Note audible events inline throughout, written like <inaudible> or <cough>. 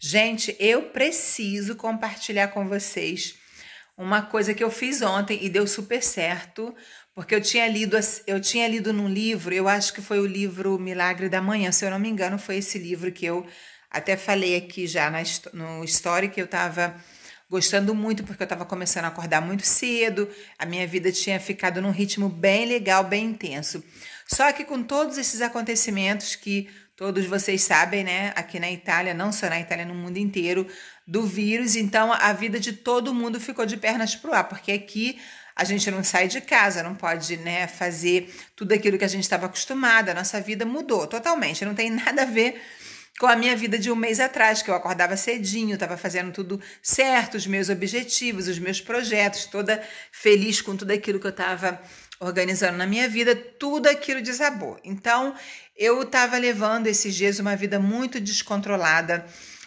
Gente, eu preciso compartilhar com vocês uma coisa que eu fiz ontem e deu super certo, porque eu tinha lido eu tinha lido num livro, eu acho que foi o livro Milagre da Manhã, se eu não me engano, foi esse livro que eu até falei aqui já na, no story que eu estava gostando muito porque eu estava começando a acordar muito cedo, a minha vida tinha ficado num ritmo bem legal, bem intenso. Só que com todos esses acontecimentos que Todos vocês sabem, né? Aqui na Itália, não só na Itália, no mundo inteiro, do vírus. Então, a vida de todo mundo ficou de pernas pro ar, porque aqui a gente não sai de casa, não pode né, fazer tudo aquilo que a gente estava acostumada. A nossa vida mudou totalmente. Não tem <laughs> nada a ver com a minha vida de um mês atrás, que eu acordava cedinho, estava fazendo tudo certo, os meus objetivos, os meus projetos, toda feliz com tudo aquilo que eu estava organizando na minha vida, tudo aquilo desabou. Então, eu estava levando esses dias uma vida muito descontrolada,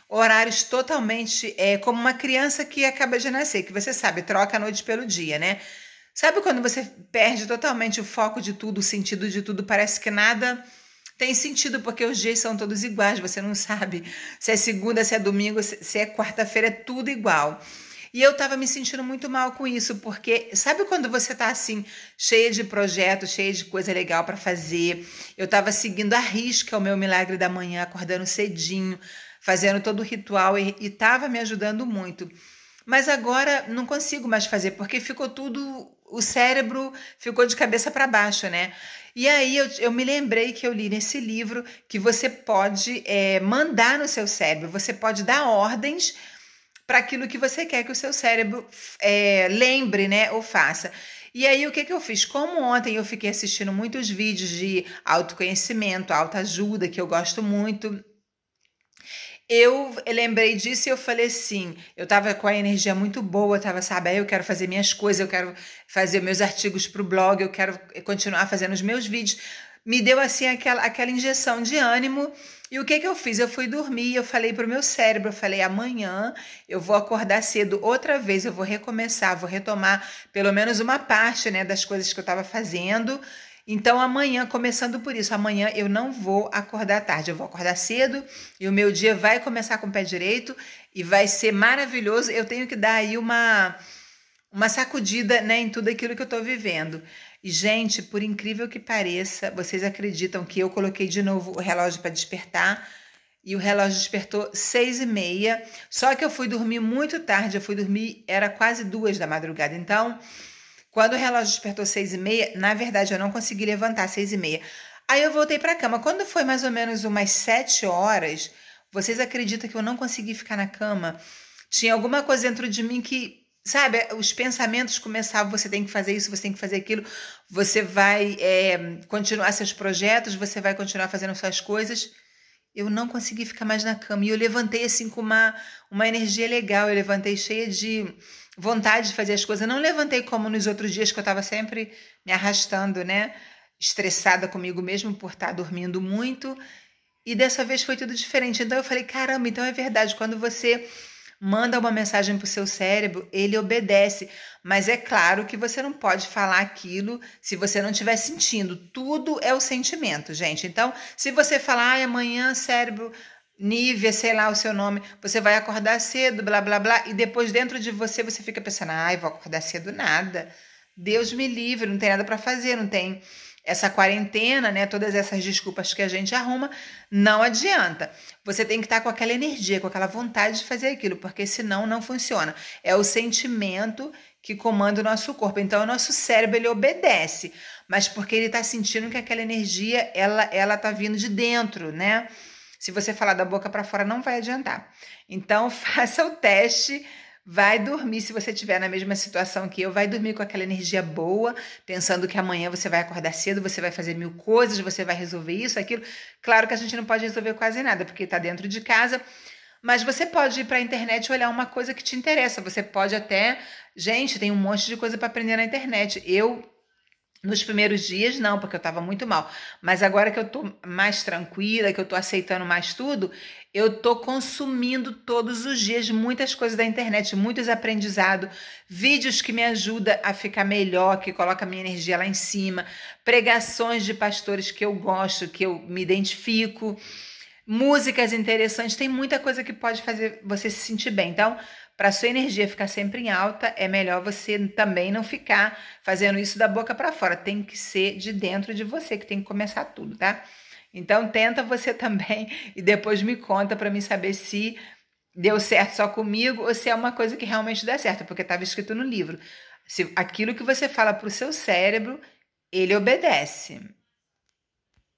horários totalmente é, como uma criança que acaba de nascer, que você sabe, troca a noite pelo dia, né? Sabe quando você perde totalmente o foco de tudo, o sentido de tudo, parece que nada tem sentido porque os dias são todos iguais, você não sabe se é segunda, se é domingo, se é quarta-feira, é tudo igual. E eu tava me sentindo muito mal com isso, porque sabe quando você tá assim, cheia de projetos, cheia de coisa legal para fazer? Eu tava seguindo a risca o meu milagre da manhã, acordando cedinho, fazendo todo o ritual e, e tava me ajudando muito. Mas agora não consigo mais fazer, porque ficou tudo. O cérebro ficou de cabeça para baixo, né? E aí eu, eu, me lembrei que eu li nesse livro que você pode é, mandar no seu cérebro, você pode dar ordens para aquilo que você quer que o seu cérebro é, lembre, né, ou faça. E aí, o que, que eu fiz? Como ontem eu fiquei assistindo muitos vídeos de autoconhecimento, autoajuda, que eu gosto muito, eu lembrei disso e eu falei assim, eu tava com a energia muito boa, tava, sabe, aí ah, eu quero fazer minhas coisas, eu quero fazer meus artigos para o blog, eu quero continuar fazendo os meus vídeos me deu assim aquela, aquela injeção de ânimo. E o que que eu fiz? Eu fui dormir, eu falei pro meu cérebro, eu falei amanhã eu vou acordar cedo outra vez, eu vou recomeçar, vou retomar pelo menos uma parte, né, das coisas que eu estava fazendo. Então amanhã, começando por isso, amanhã eu não vou acordar tarde, eu vou acordar cedo e o meu dia vai começar com o pé direito e vai ser maravilhoso. Eu tenho que dar aí uma uma sacudida né, em tudo aquilo que eu estou vivendo. E, gente, por incrível que pareça, vocês acreditam que eu coloquei de novo o relógio para despertar e o relógio despertou seis e meia. Só que eu fui dormir muito tarde, eu fui dormir, era quase duas da madrugada. Então, quando o relógio despertou seis e meia, na verdade eu não consegui levantar seis e meia. Aí eu voltei para a cama. Quando foi mais ou menos umas sete horas, vocês acreditam que eu não consegui ficar na cama? Tinha alguma coisa dentro de mim que sabe, é, os pensamentos começavam, você tem que fazer isso, você tem que fazer aquilo, você vai é, continuar seus projetos, você vai continuar fazendo suas coisas. Eu não consegui ficar mais na cama. E eu levantei assim com uma, uma energia legal, eu levantei cheia de vontade de fazer as coisas. Eu não levantei como nos outros dias que eu estava sempre me arrastando, né? Estressada comigo mesmo por estar tá dormindo muito. E dessa vez foi tudo diferente. Então eu falei: caramba, então é verdade. Quando você manda uma mensagem para o seu cérebro, ele obedece. Mas é claro que você não pode falar aquilo se você não estiver sentindo. Tudo é o sentimento, gente. Então, se você falar, ah, amanhã, cérebro, Nívia, sei lá o seu nome, você vai acordar cedo, blá, blá, blá, e depois dentro de você você fica pensando, ai, vou acordar cedo, nada. Deus me livre, não tem nada para fazer, não tem essa quarentena, né, todas essas desculpas que a gente arruma, não adianta. Você tem que estar com aquela energia, com aquela vontade de fazer aquilo, porque senão não funciona. É o sentimento que comanda o nosso corpo. Então o nosso cérebro ele obedece, mas porque ele está sentindo que aquela energia ela ela tá vindo de dentro, né? Se você falar da boca para fora não vai adiantar. Então <laughs> faça o teste Vai dormir, se você estiver na mesma situação que eu, vai dormir com aquela energia boa, pensando que amanhã você vai acordar cedo, você vai fazer mil coisas, você vai resolver isso, aquilo. Claro que a gente não pode resolver quase nada, porque está dentro de casa. Mas você pode ir para a internet e olhar uma coisa que te interessa. Você pode até. Gente, tem um monte de coisa para aprender na internet. Eu nos primeiros dias, não, porque eu estava muito mal. Mas agora que eu estou mais tranquila, que eu estou aceitando mais tudo, eu tô consumindo todos os dias muitas coisas da internet, muitos aprendizados, vídeos que me ajudam a ficar melhor, que coloca a minha energia lá em cima, pregações de pastores que eu gosto, que eu me identifico, músicas interessantes, tem muita coisa que pode fazer você se sentir bem. Então, para sua energia ficar sempre em alta, é melhor você também não ficar fazendo isso da boca para fora. Tem que ser de dentro de você que tem que começar tudo, tá? Então tenta você <laughs> também e depois me conta para mim saber se deu certo só comigo ou se é uma coisa que realmente dá certo, porque estava escrito no livro. Se aquilo que você fala para o seu cérebro, ele obedece.